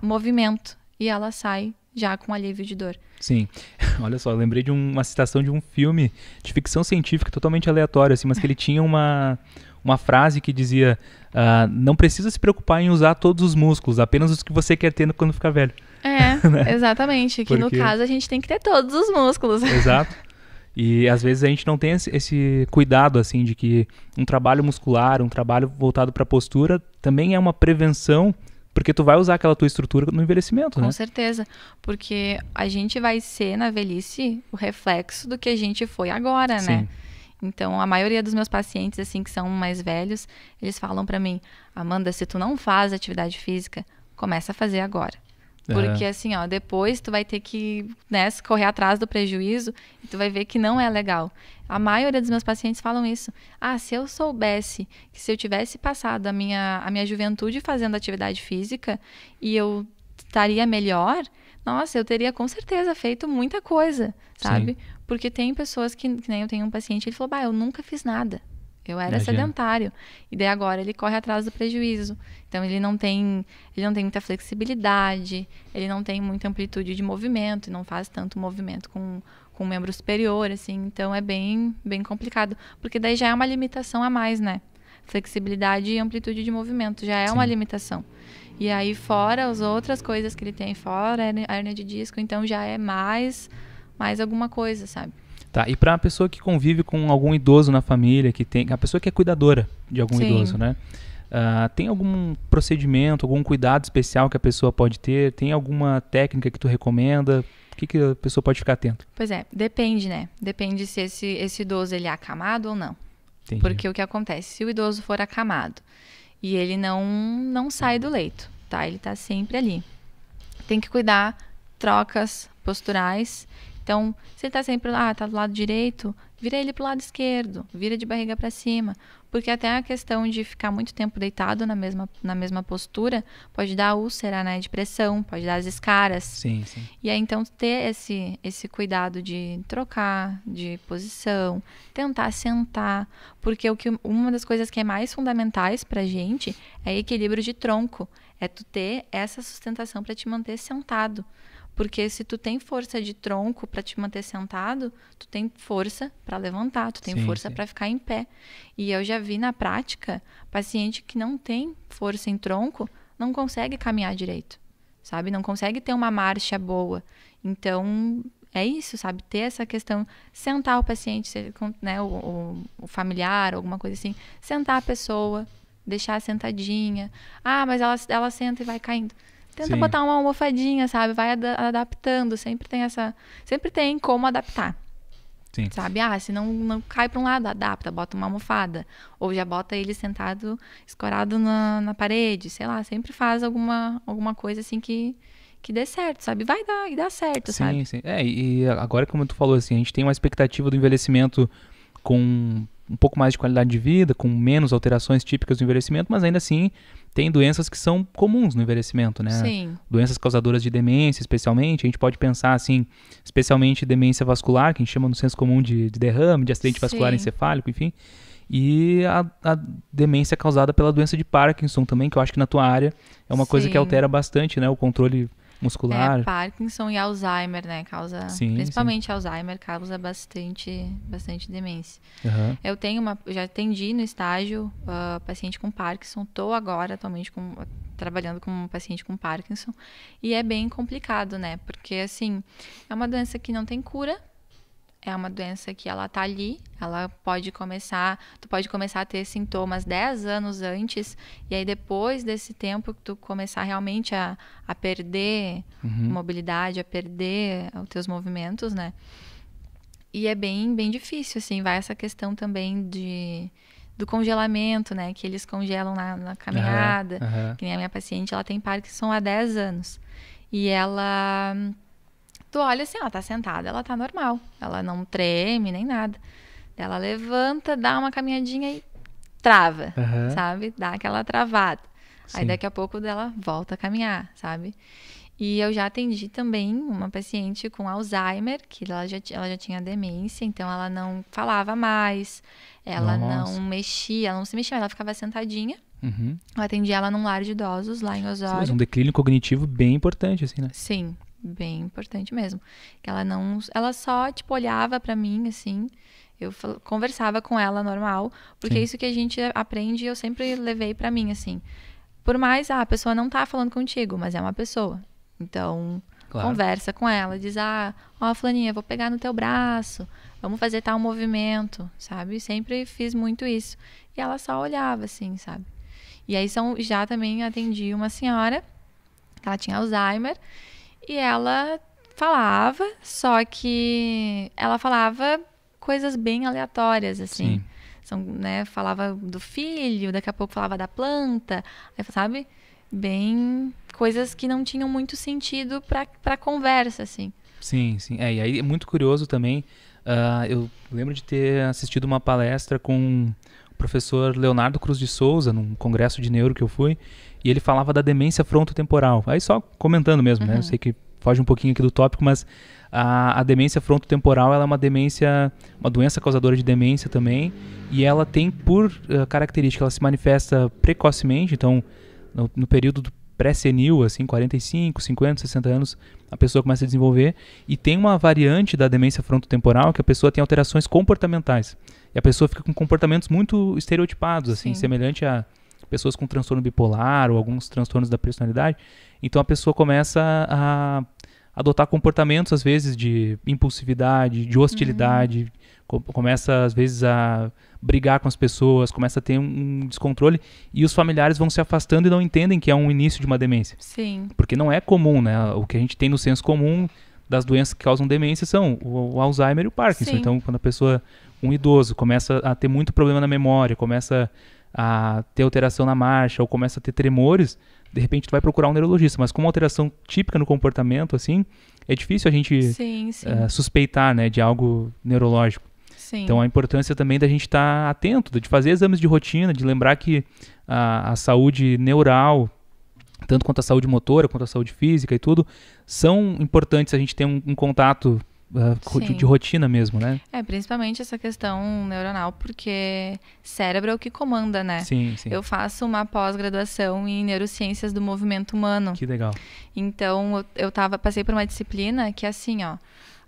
movimento. E ela sai já com alívio de dor. Sim. Olha só, lembrei de um, uma citação de um filme de ficção científica totalmente aleatório, assim, mas que ele tinha uma, uma frase que dizia: ah, Não precisa se preocupar em usar todos os músculos, apenas os que você quer ter quando ficar velho. É, né? exatamente. Que Porque... no caso a gente tem que ter todos os músculos. Exato. E às vezes a gente não tem esse cuidado assim de que um trabalho muscular, um trabalho voltado para postura também é uma prevenção porque tu vai usar aquela tua estrutura no envelhecimento, Com né? Com certeza. Porque a gente vai ser na velhice o reflexo do que a gente foi agora, né? Sim. né? Então, a maioria dos meus pacientes, assim, que são mais velhos, eles falam para mim: Amanda, se tu não faz atividade física, começa a fazer agora. É. Porque assim, ó, depois tu vai ter que né, correr atrás do prejuízo e tu vai ver que não é legal. A maioria dos meus pacientes falam isso. Ah, se eu soubesse que se eu tivesse passado a minha, a minha juventude fazendo atividade física e eu estaria melhor, nossa, eu teria com certeza feito muita coisa, sabe? Sim. Porque tem pessoas que, que nem eu tenho um paciente, ele falou, bah, eu nunca fiz nada. Eu era Imagina. sedentário. E daí agora ele corre atrás do prejuízo. Então ele não tem, ele não tem muita flexibilidade, ele não tem muita amplitude de movimento, não faz tanto movimento com com o membro superior assim. Então é bem bem complicado, porque daí já é uma limitação a mais, né? Flexibilidade e amplitude de movimento já é Sim. uma limitação. E aí fora as outras coisas que ele tem fora, a hernia de disco, então já é mais mais alguma coisa, sabe? Tá, e para a pessoa que convive com algum idoso na família, que tem, a pessoa que é cuidadora de algum Sim. idoso, né? Uh, tem algum procedimento, algum cuidado especial que a pessoa pode ter? Tem alguma técnica que tu recomenda? O que, que a pessoa pode ficar atenta? Pois é, depende, né? Depende se esse, esse idoso ele é acamado ou não. Entendi. Porque o que acontece? Se o idoso for acamado e ele não, não sai do leito, tá? Ele tá sempre ali. Tem que cuidar trocas posturais então, se ele está sempre lá, ah, está do lado direito, vira ele para o lado esquerdo, vira de barriga para cima. Porque até a questão de ficar muito tempo deitado na mesma, na mesma postura pode dar úlcera, né? De pressão, pode dar as escaras. Sim, sim. E aí, então, ter esse, esse cuidado de trocar de posição, tentar sentar. Porque o que, uma das coisas que é mais fundamentais para gente é equilíbrio de tronco. É tu ter essa sustentação para te manter sentado. Porque se tu tem força de tronco para te manter sentado, tu tem força para levantar, tu tem sim, força para ficar em pé. E eu já vi na prática paciente que não tem força em tronco, não consegue caminhar direito, sabe? Não consegue ter uma marcha boa. Então, é isso, sabe? Ter essa questão, sentar o paciente, né, o, o familiar, alguma coisa assim, sentar a pessoa, deixar sentadinha. Ah, mas ela, ela senta e vai caindo. Tenta Sim. botar uma almofadinha, sabe? Vai ad adaptando, sempre tem essa. Sempre tem como adaptar. Sim. Sabe? Ah, se não, não cai para um lado, adapta, bota uma almofada. Ou já bota ele sentado, escorado na, na parede, sei lá, sempre faz alguma, alguma coisa assim que, que dê certo, sabe? Vai dar e dá certo, sim, sabe? Sim, sim. É, e agora como tu falou assim, a gente tem uma expectativa do envelhecimento com um pouco mais de qualidade de vida, com menos alterações típicas do envelhecimento, mas ainda assim tem doenças que são comuns no envelhecimento, né? Sim. Doenças causadoras de demência, especialmente. A gente pode pensar, assim, especialmente demência vascular, que a gente chama no senso comum de, de derrame, de acidente Sim. vascular encefálico, enfim. E a, a, demência causada pela doença de Parkinson também, que eu acho que na tua área é uma Sim. coisa que altera bastante, né? O controle muscular. É, Parkinson e Alzheimer, né? Causa, sim, principalmente sim. Alzheimer causa bastante, bastante demência. Uhum. Eu tenho uma, já atendi no estágio uh, paciente com Parkinson. Tô agora atualmente com, trabalhando com um paciente com Parkinson e é bem complicado, né? Porque assim é uma doença que não tem cura é uma doença que ela tá ali, ela pode começar, tu pode começar a ter sintomas 10 anos antes, e aí depois desse tempo que tu começar realmente a, a perder uhum. mobilidade, a perder os teus movimentos, né? E é bem, bem difícil, assim, vai essa questão também de do congelamento, né? Que eles congelam na, na caminhada. Uhum. Uhum. Que nem a minha paciente, ela tem Parkinson há 10 anos. E ela Tu olha assim, ela tá sentada, ela tá normal. Ela não treme nem nada. Ela levanta, dá uma caminhadinha e trava, uhum. sabe? Dá aquela travada. Sim. Aí daqui a pouco dela volta a caminhar, sabe? E eu já atendi também uma paciente com Alzheimer, que ela já, ela já tinha demência, então ela não falava mais, ela Nossa. não mexia, ela não se mexia, ela ficava sentadinha. Uhum. Eu atendi ela num lar de idosos lá em Osório. Mas um declínio cognitivo bem importante, assim, né? Sim, bem importante mesmo. Que ela não, ela só tipo olhava para mim assim, eu conversava com ela normal, porque Sim. é isso que a gente aprende e eu sempre levei para mim assim. Por mais ah, a pessoa não tá falando contigo, mas é uma pessoa. Então, claro. conversa com ela, diz: "Ah, ó, flaninha, vou pegar no teu braço, vamos fazer tal movimento", sabe? Sempre fiz muito isso. E ela só olhava assim, sabe? E aí são, já também atendi uma senhora, ela tinha Alzheimer, e ela falava, só que ela falava coisas bem aleatórias, assim. São, né, falava do filho, daqui a pouco falava da planta, sabe? Bem coisas que não tinham muito sentido para conversa, assim. Sim, sim. É, e aí é muito curioso também. Uh, eu lembro de ter assistido uma palestra com o professor Leonardo Cruz de Souza, num congresso de neuro que eu fui, e ele falava da demência frontotemporal. Aí só comentando mesmo, uhum. né? Eu uhum. sei que foge um pouquinho aqui do tópico, mas a, a demência frontotemporal ela é uma demência, uma doença causadora de demência também, e ela tem por uh, característica, ela se manifesta precocemente, então no, no período pré-senil, assim, 45, 50, 60 anos, a pessoa começa a desenvolver, e tem uma variante da demência frontotemporal que a pessoa tem alterações comportamentais, e a pessoa fica com comportamentos muito estereotipados, assim, Sim. semelhante a pessoas com transtorno bipolar ou alguns transtornos da personalidade. Então a pessoa começa a adotar comportamentos, às vezes, de impulsividade, de hostilidade, uhum. com, começa, às vezes, a brigar com as pessoas, começa a ter um descontrole e os familiares vão se afastando e não entendem que é um início de uma demência. Sim. Porque não é comum, né? O que a gente tem no senso comum das doenças que causam demência são o, o Alzheimer e o Parkinson. Sim. Então, quando a pessoa, um idoso, começa a ter muito problema na memória, começa a a ter alteração na marcha ou começa a ter tremores, de repente tu vai procurar um neurologista. Mas como uma alteração típica no comportamento, assim, é difícil a gente sim, sim. Uh, suspeitar né, de algo neurológico. Sim. Então a importância também da gente estar tá atento, de fazer exames de rotina, de lembrar que a, a saúde neural, tanto quanto a saúde motora, quanto a saúde física e tudo, são importantes a gente ter um, um contato uh, de, rotina mesmo, né? É, principalmente essa questão neuronal, porque cérebro é o que comanda, né? Sim, sim. Eu faço uma pós-graduação em neurociências do movimento humano. Que legal. Então, eu, eu tava, passei por uma disciplina que, é assim, ó,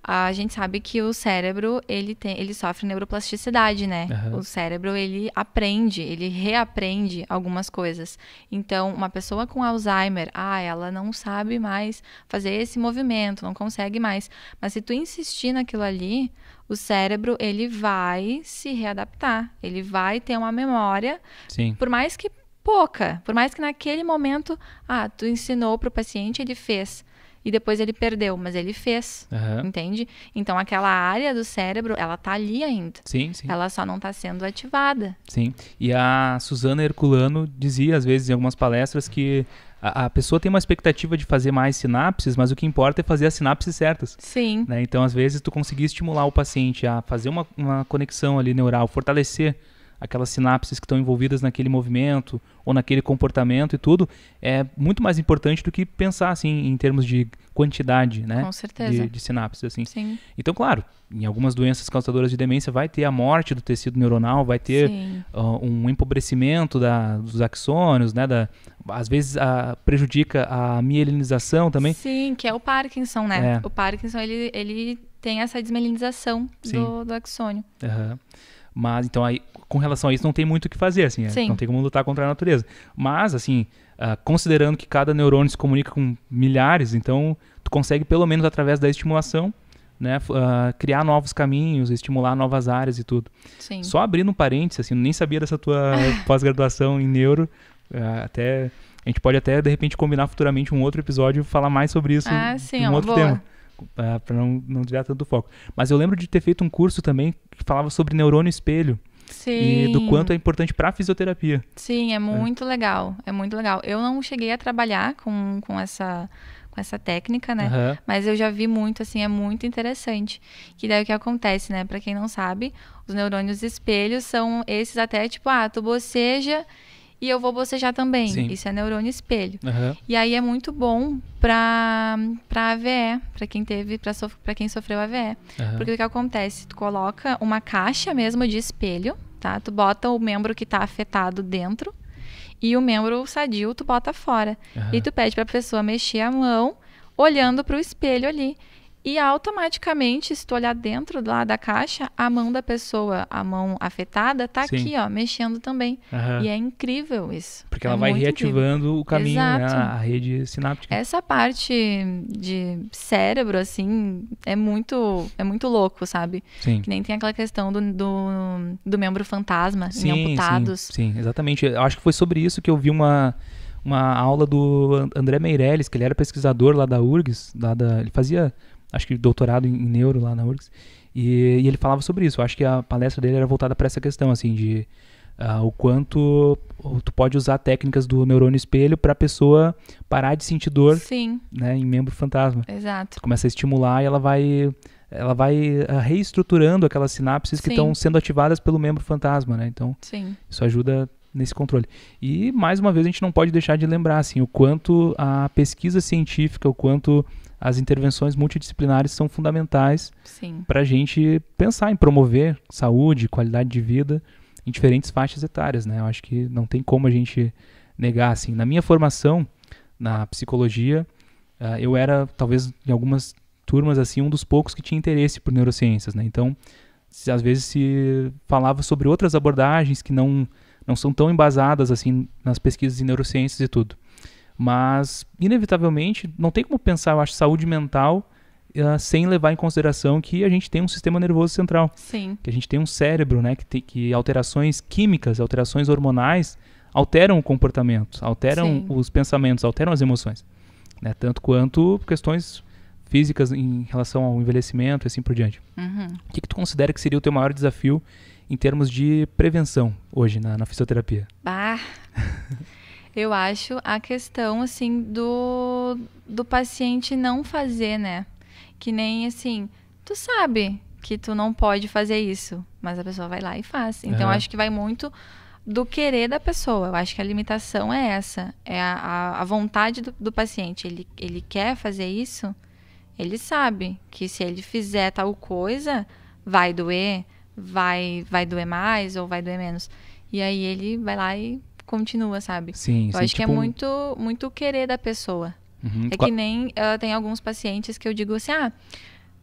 a gente sabe que o cérebro ele tem, ele sofre neuroplasticidade, né? Uhum. O cérebro ele aprende, ele reaprende algumas coisas. Então, uma pessoa com Alzheimer, ah, ela não sabe mais fazer esse movimento, não consegue mais. Mas se tu insistir naquilo ali, o cérebro ele vai se readaptar, ele vai ter uma memória. Sim. Por mais que pouca, por mais que naquele momento, ah, tu ensinou para o paciente, ele fez e depois ele perdeu, mas ele fez, uhum. entende? Então aquela área do cérebro, ela tá ali ainda. Sim, sim. Ela só não está sendo ativada. Sim. E a Suzana Herculano dizia às vezes em algumas palestras que a, pessoa tem uma expectativa de fazer mais sinapses, mas o que importa é fazer as sinapses certas. Sim. Né? Então, às vezes, tu conseguir estimular o paciente a fazer uma, uma conexão ali neural, fortalecer aquelas sinapses que estão envolvidas naquele movimento, ou naquele comportamento e tudo, é muito mais importante do que pensar assim em termos de quantidade, né? Com certeza. De, de sinapses, assim. Sim. Então, claro, em algumas doenças causadoras de demência vai ter a morte do tecido neuronal, vai ter uh, um empobrecimento da, dos axônios, né? Da, às vezes a, ah, prejudica a mielinização também. Sim, que é o Parkinson, né? É. O Parkinson, ele, ele tem essa desmielinização do, do axônio. Uhum. Mas, então, aí, com relação a isso, não tem muito o que fazer, assim. É, não tem como lutar contra a natureza. Mas, assim, uh, considerando que cada neurônio se comunica com milhares, então, tu consegue, pelo menos através da estimulação, né, uh, criar novos caminhos, estimular novas áreas e tudo. Sim. Só abrindo um parênteses, assim, nem sabia dessa tua pós-graduação em neuro, uh, até... A gente pode até, de repente, combinar futuramente um outro episódio e falar mais sobre isso. Ah, sim, um é outro boa. tema para não, não desviar tanto do foco. Mas eu lembro de ter feito um curso também que falava sobre neurônio espelho. Sim. E do quanto é importante para a fisioterapia. Sim, é, é. muito é. legal. É muito legal. Eu não cheguei a trabalhar com, com essa com essa técnica, né? Uhum. Mas eu já vi muito, assim, é muito interessante. Que daí o que acontece, né? Para quem não sabe, os neurônios espelhos são esses até tipo, ah, tu boceja e eu vou bocejar também. Sim. Isso é neurônio espelho. Uhum. E aí é muito bom para para AVE, para quem teve, para sof quem sofreu AVE. Uhum. Porque o que acontece? Tu coloca uma caixa mesmo de espelho, tá? Tu bota o membro que está afetado dentro e o membro sadio tu bota fora. Uhum. E tu pede para a pessoa mexer a mão olhando para o espelho ali. E automaticamente, se tu olhar dentro lá da caixa, a mão da pessoa, a mão afetada, tá Sim. aqui, ó, mexendo também. Uhum. E é incrível isso. Porque é ela vai reativando incrível. o caminho, né, a rede sináptica. Essa parte de cérebro, assim, é muito, é muito louco, sabe? Sim. Que nem tem aquela questão do, do, do membro fantasma, sim, amputados. Sim, sim, exatamente. Eu acho que foi sobre isso que eu vi uma uma aula do André Meirelles, que ele era pesquisador lá da URGS, lá da, ele fazia acho que doutorado em neuro lá na URGS, e, e ele falava sobre isso. Eu acho que a palestra dele era voltada para essa questão, assim, de uh, o quanto tu pode usar técnicas do neurônio espelho para a pessoa parar de sentir dor Sim. Né, em membro fantasma. Exato. começa a estimular e ela vai ela vai ah, reestruturando aquelas sinapses que estão sendo ativadas pelo membro fantasma, né? Então, Sim. isso ajuda nesse controle. E mais uma vez a gente não pode deixar de lembrar assim o quanto a pesquisa científica, o quanto as intervenções multidisciplinares são fundamentais para a gente pensar em promover saúde, qualidade de vida em diferentes faixas etárias, né? Eu acho que não tem como a gente negar, assim. Na minha formação na psicologia, uh, eu era, talvez, em algumas turmas, assim, um dos poucos que tinha interesse por neurociências, né? Então, se, às vezes se falava sobre outras abordagens que não, não são tão embasadas, assim, nas pesquisas em neurociências e tudo. Mas, inevitavelmente, não tem como pensar, eu acho, saúde mental uh, sem levar em consideração que a gente tem um sistema nervoso central. Sim. Que a gente tem um cérebro, né? Que, tem, que alterações químicas, alterações hormonais alteram o comportamento, alteram Sim. os pensamentos, alteram as emoções. Né? Tanto quanto questões físicas em relação ao envelhecimento e assim por diante. Uhum. O que, que tu considera que seria o teu maior desafio em termos de prevenção hoje na, na fisioterapia? Bah! eu acho a questão assim do do paciente não fazer, né? Que nem assim, tu sabe que tu não pode fazer isso, mas a pessoa vai lá e faz. Então uhum. acho que vai muito do querer da pessoa. Eu acho que a limitação é essa, é a, a vontade do, do paciente. Ele, ele quer fazer isso, ele sabe que se ele fizer tal coisa, vai doer, vai vai doer mais ou vai doer menos. E aí ele vai lá e continua, sabe? Sim, Eu sim, acho tipo... que é tipo, muito, muito querer da pessoa. Uhum. É que nem uh, tem alguns pacientes que eu digo assim, ah,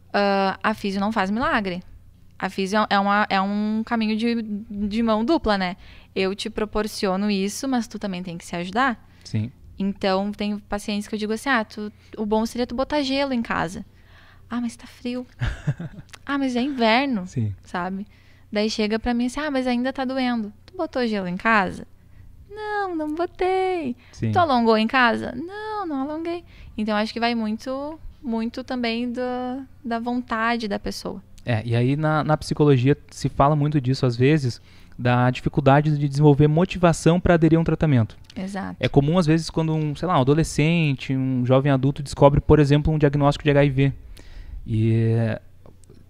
uh, a físio não faz milagre. A físio é, é, uma, é um caminho de, de mão dupla, né? Eu te proporciono isso, mas tu também tem que se ajudar. Sim. Então, tem pacientes que eu digo assim, ah, tu, o bom seria tu botar gelo em casa. Ah, mas tá frio. ah, mas é inverno, Sim. sabe? Daí chega pra mim assim, ah, mas ainda tá doendo. Tu botou gelo em casa? Não, não botei. Sim. Tu alongou em casa? Não, não alonguei. Então acho que vai muito, muito também da, da vontade da pessoa. É, e aí na, na psicologia se fala muito disso às vezes, da dificuldade de desenvolver motivação para aderir a um tratamento. Exato. É comum às vezes quando um, sei lá, um adolescente, um jovem adulto descobre, por exemplo, um diagnóstico de HIV. E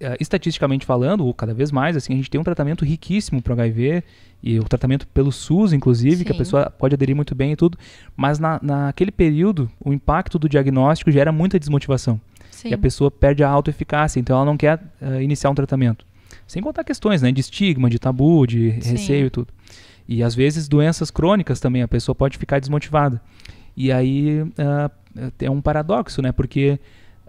é, estatisticamente falando, ou cada vez mais, assim, a gente tem um tratamento riquíssimo para HIV, e o tratamento pelo SUS, inclusive, Sim. que a pessoa pode aderir muito bem e tudo, mas na, naquele período, o impacto do diagnóstico gera muita desmotivação. Sim. E a pessoa perde a autoeficácia, então ela não quer uh, iniciar um tratamento. Sem contar questões né, de estigma, de tabu, de Sim. receio e tudo. E às vezes doenças crônicas também, a pessoa pode ficar desmotivada. E aí uh, é, é um paradoxo, né? Porque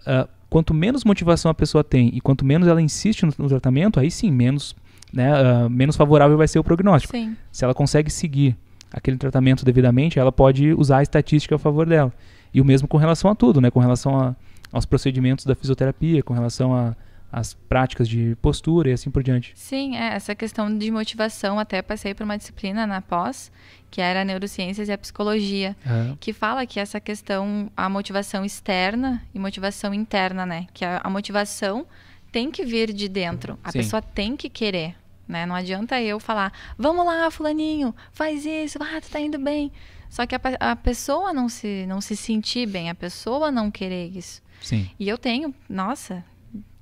uh, Quanto menos motivação a pessoa tem e quanto menos ela insiste no, tratamento, aí sim, menos, né, uh, menos favorável vai ser o prognóstico. Sim. Se ela consegue seguir aquele tratamento devidamente, ela pode usar a estatística a favor dela. E o mesmo com relação a tudo, né? Com relação a, aos procedimentos da fisioterapia, com relação a as práticas de postura e assim por diante. Sim, é, essa questão de motivação, até passei por uma disciplina na pós, que era a neurociências e a psicologia, é. que fala que essa questão, a motivação externa e motivação interna, né? Que a, a motivação tem que vir de dentro, a Sim. pessoa tem que querer, né? Não adianta eu falar, vamos lá, fulaninho, faz isso, ah, tu tá indo bem. Só que a, a pessoa não se, não se sentir bem, a pessoa não querer isso. Sim. E eu tenho, nossa,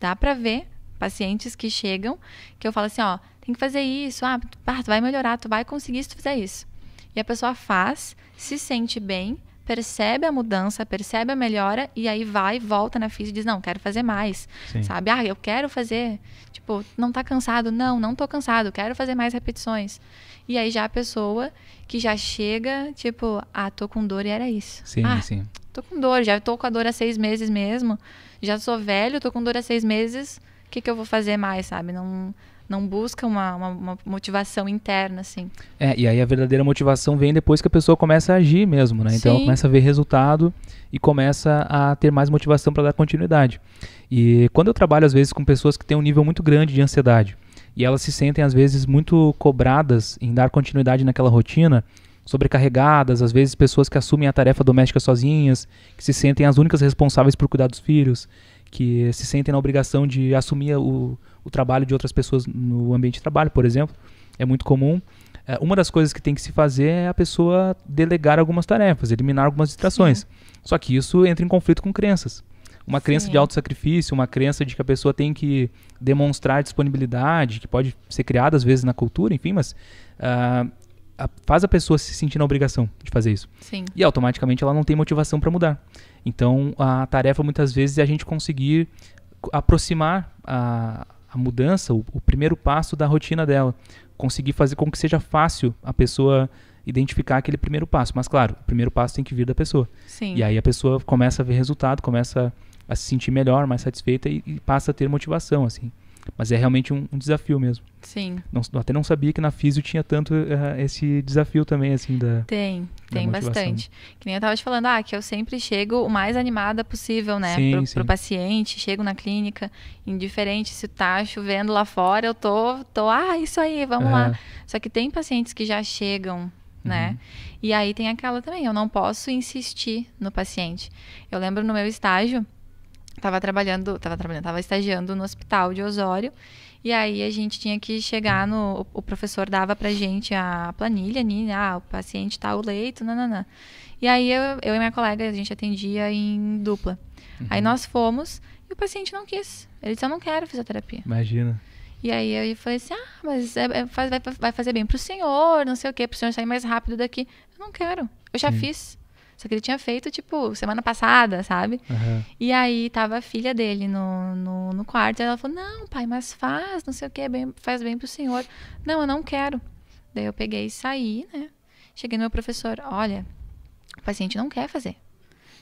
Dá para ver pacientes que chegam que eu falo assim, ó, tem que fazer isso, ah, tu, ah, tu vai melhorar, tu vai conseguir se tu fizer isso. E a pessoa faz, se sente bem, percebe a mudança, percebe a melhora e aí vai, volta na física e diz: "Não, quero fazer mais". Sim. Sabe? Ah, eu quero fazer. Tipo, não tá cansado? Não, não tô cansado, quero fazer mais repetições. E aí já a pessoa que já chega, tipo, ah, tô com dor e era isso. Sim, ah, sim. Tô com dor, já tô com a dor há seis meses mesmo. Já sou velho, tô com dor há seis meses. O que, que eu vou fazer mais, sabe? Não, não busca uma, uma, uma, motivação interna, assim. É, e aí a verdadeira motivação vem depois que a pessoa começa a agir mesmo, né? Então ela começa a ver resultado e começa a ter mais motivação para dar continuidade. E quando eu trabalho, às vezes, com pessoas que têm um nível muito grande de ansiedade e elas se sentem, às vezes, muito cobradas em dar continuidade naquela rotina, sobrecarregadas, às vezes pessoas que assumem a tarefa doméstica sozinhas, que se sentem as únicas responsáveis por cuidar dos filhos, que se sentem na obrigação de assumir o, o trabalho de outras pessoas no ambiente de trabalho, por exemplo. É muito comum. É, uma das coisas que tem que se fazer é a pessoa delegar algumas tarefas, eliminar algumas distrações. Sim. Só que isso entra em conflito com crenças. Uma Sim. crença de auto-sacrifício, uma crença de que a pessoa tem que demonstrar disponibilidade, que pode ser criada às vezes na cultura, enfim, mas uh, a, faz a pessoa se sentir na obrigação de fazer isso. Sim. E automaticamente ela não tem motivação para mudar. Então a tarefa muitas vezes é a gente conseguir aproximar a, a mudança, o, o primeiro passo da rotina dela. Conseguir fazer com que seja fácil a pessoa identificar aquele primeiro passo. Mas claro, o primeiro passo tem que vir da pessoa. Sim. E aí a pessoa começa a ver resultado, começa a se sentir melhor, mais satisfeita e, e passa a ter motivação, assim. Mas é realmente um, um desafio mesmo. Sim. Não, até não sabia que na física tinha tanto uh, esse desafio também, assim, da. Tem, da tem motivação. bastante. Que nem eu estava te falando, ah, que eu sempre chego o mais animada possível, né? Sim, pro, sim. pro paciente, chego na clínica, indiferente se tá chovendo lá fora, eu tô, tô, ah, isso aí, vamos lá. Só que tem pacientes que já chegam né? Uhum. E aí tem aquela também, eu não posso insistir no paciente. Eu lembro no meu estágio, Tava trabalhando, tava trabalhando, tava estagiando no hospital de Osório. E aí a gente tinha que chegar no. O professor dava pra gente a planilha, né? Ah, o paciente tá o leito, nananã. E aí eu, eu e minha colega, a gente atendia em dupla. Uhum. Aí nós fomos e o paciente não quis. Ele disse, eu não quero fisioterapia. Imagina. E aí eu falei assim, ah, mas é, é, vai, vai fazer bem pro senhor, não sei o quê, pro senhor sair mais rápido daqui. Eu não quero. Eu já Sim. fiz. Só que ele tinha feito, tipo, semana passada, sabe? Uhum. E aí tava a filha dele no, no, no quarto. E ela falou: Não, pai, mas faz, não sei o que, bem, faz bem pro senhor. Não, eu não quero. Daí eu peguei e saí, né? Cheguei no meu professor: Olha, o paciente não quer fazer.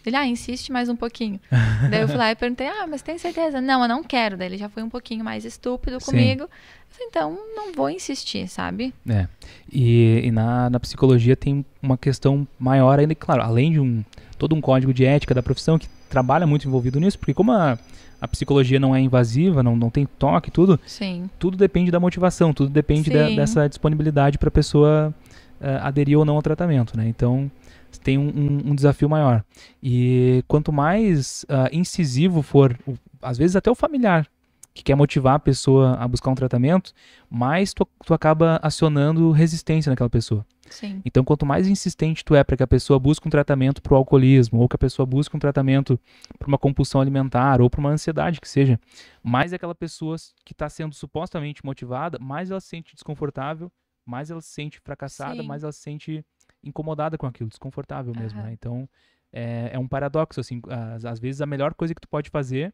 Ele, ah, insiste mais um pouquinho. daí eu fui lá e perguntei, ah, mas tem certeza? Não, eu não quero. Daí ele já foi um pouquinho mais estúpido comigo. Falei, então, não vou insistir, sabe? É. E, e, na, na psicologia tem uma questão maior ainda, claro, além de um todo um código de ética da profissão que trabalha muito envolvido nisso, porque como a, a psicologia não é invasiva, não, não tem toque, tudo, Sim. tudo depende da motivação, tudo depende da, dessa disponibilidade para a pessoa uh, aderir ou não ao tratamento, né? Então, tem um, um, um desafio maior. E quanto mais uh, incisivo for, o, às vezes até o familiar que quer motivar a pessoa a buscar um tratamento, mais tu, tu acaba acionando resistência naquela pessoa. Sim. Então, quanto mais insistente tu é para que a pessoa busque um tratamento para o alcoolismo, ou que a pessoa busque um tratamento para uma compulsão alimentar, ou para uma ansiedade que seja, mais aquela pessoa que está sendo supostamente motivada, mais ela se sente desconfortável, mais ela se sente fracassada, Sim. mais ela se sente incomodada com aquilo, desconfortável mesmo, uhum. né? Então, é, é, um paradoxo, assim, às, às vezes a melhor coisa que tu pode fazer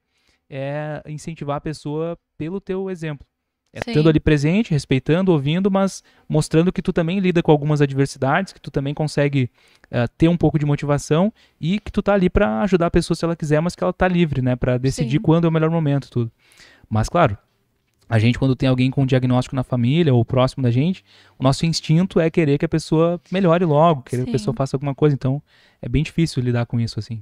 é incentivar a pessoa pelo teu exemplo. É estando ali presente, respeitando, ouvindo, mas mostrando que tu também lida com algumas adversidades, que tu também consegue uh, ter um pouco de motivação e que tu tá ali para ajudar a pessoa se ela quiser, mas que ela tá livre, né, para decidir Sim. quando é o melhor momento, tudo. Mas claro, a gente, quando tem alguém com um diagnóstico na família ou próximo da gente, o nosso instinto é querer que a pessoa melhore logo, querer Sim. que a pessoa faça alguma coisa. Então, é bem difícil lidar com isso, assim.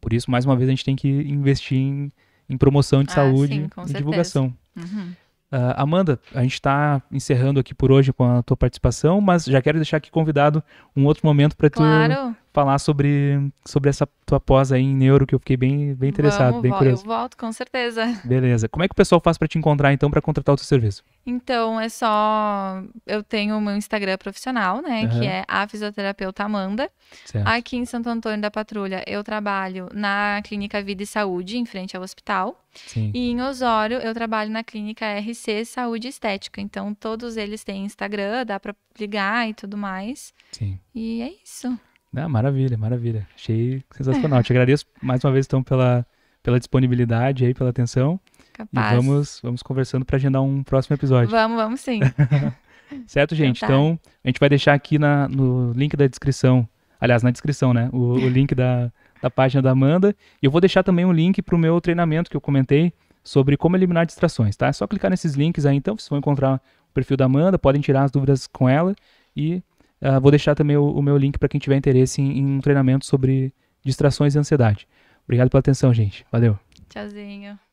Por isso, mais uma vez, a gente tem que investir em, em promoção de ah, saúde sim, e divulgação. Uhum. Uh, Amanda, a gente está encerrando aqui por hoje com a tua participação, mas já quero deixar aqui convidado um outro momento para tu claro falar sobre, sobre essa tua pós aí em neuro, que eu fiquei bem, bem interessado, Vamos, bem curioso. Eu volto, com certeza. Beleza. Como é que o pessoal faz para te encontrar, então, para contratar o teu serviço? Então, é só... Eu tenho o meu Instagram profissional, né, uhum. que é a fisioterapeuta Amanda. Certo. Aqui em Santo Antônio da Patrulha, eu trabalho na Clínica Vida e Saúde, em frente ao hospital. Sim. E em Osório, eu trabalho na clínica RC Saúde Estética. Então, todos eles têm Instagram, dá para ligar e tudo mais. Sim. E é isso. Ah, maravilha, maravilha. Achei sensacional. É. Te agradeço mais uma vez, então, pela, pela disponibilidade aí, pela atenção. Capaz. E vamos, vamos conversando para agendar um próximo episódio. Vamos, vamos sim. certo, gente? Então, tá. então, a gente vai deixar aqui na, no link da descrição. Aliás, na descrição, né? O, o link da, da página da Amanda. E eu vou deixar também um link para o meu treinamento que eu comentei sobre como eliminar distrações, tá? É só clicar nesses links aí, então, vocês vão encontrar o perfil da Amanda, podem tirar as dúvidas com ela e Uh, vou deixar também o, o meu link para quem tiver interesse em, em um treinamento sobre distrações e ansiedade. Obrigado pela atenção, gente. Valeu. Tchauzinho.